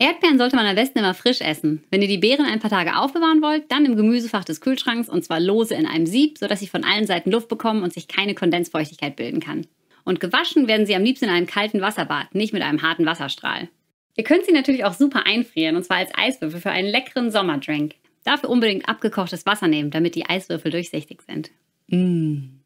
Erdbeeren sollte man am besten immer frisch essen. Wenn ihr die Beeren ein paar Tage aufbewahren wollt, dann im Gemüsefach des Kühlschranks und zwar lose in einem Sieb, sodass sie von allen Seiten Luft bekommen und sich keine Kondensfeuchtigkeit bilden kann. Und gewaschen werden sie am liebsten in einem kalten Wasserbad, nicht mit einem harten Wasserstrahl. Ihr könnt sie natürlich auch super einfrieren und zwar als Eiswürfel für einen leckeren Sommerdrink. Dafür unbedingt abgekochtes Wasser nehmen, damit die Eiswürfel durchsichtig sind. Mmh.